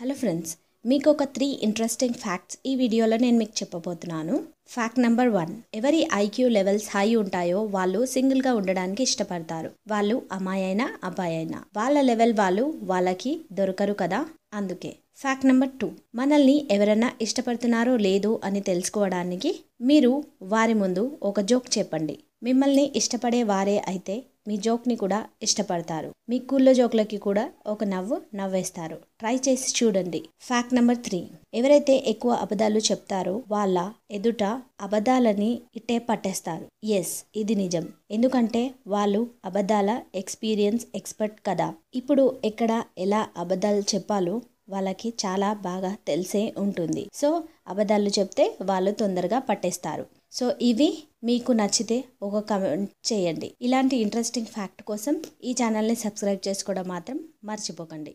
hello friends మీకు ఒక three interesting facts ఈ వీడియోలో నేను మీకు చెప్పబోతున్నాను ఫ్యాక్ట్ నెంబర్ వన్ ఎవరి ఐక్యూ లెవెల్స్ హై ఉంటాయో వాళ్ళు సింగిల్గా ఉండడానికి ఇష్టపడతారు వాళ్ళు అబ్బాయి అయినా వాళ్ళ లెవెల్ వాళ్ళు వాళ్ళకి దొరకరు కదా అందుకే ఫ్యాక్ట్ నెంబర్ టూ మనల్ని ఎవరైనా ఇష్టపడుతున్నారో లేదో అని తెలుసుకోవడానికి మీరు వారి ముందు ఒక జోక్ చెప్పండి మిమ్మల్ని ఇష్టపడే వారే అయితే మీ జోక్ని కూడా ఇష్టపడతారు మీ కుళ్ళ జోక్లకి కూడా ఒక నవ్వు నవ్వేస్తారు ట్రై చేసి చూడండి ఫ్యాక్ట్ నెంబర్ త్రీ ఎవరైతే ఎక్కువ అబద్ధాలు చెప్తారో వాళ్ళ ఎదుట అబద్ధాలని ఇట్టే పట్టేస్తారు ఎస్ ఇది నిజం ఎందుకంటే వాళ్ళు అబద్ధాల ఎక్స్పీరియన్స్ ఎక్స్పర్ట్ కదా ఇప్పుడు ఎక్కడ ఎలా అబద్ధాలు చెప్పాలో వాళ్ళకి చాలా బాగా తెలిసే ఉంటుంది సో అబద్ధాలు చెప్తే వాళ్ళు తొందరగా పట్టేస్తారు సో ఇవి మీకు నచ్చితే ఒక కమెంట్ చేయండి ఇలాంటి ఇంట్రెస్టింగ్ ఫ్యాక్ట్ కోసం ఈ ఛానల్ని సబ్స్క్రైబ్ చేసుకోవడం మాత్రం మర్చిపోకండి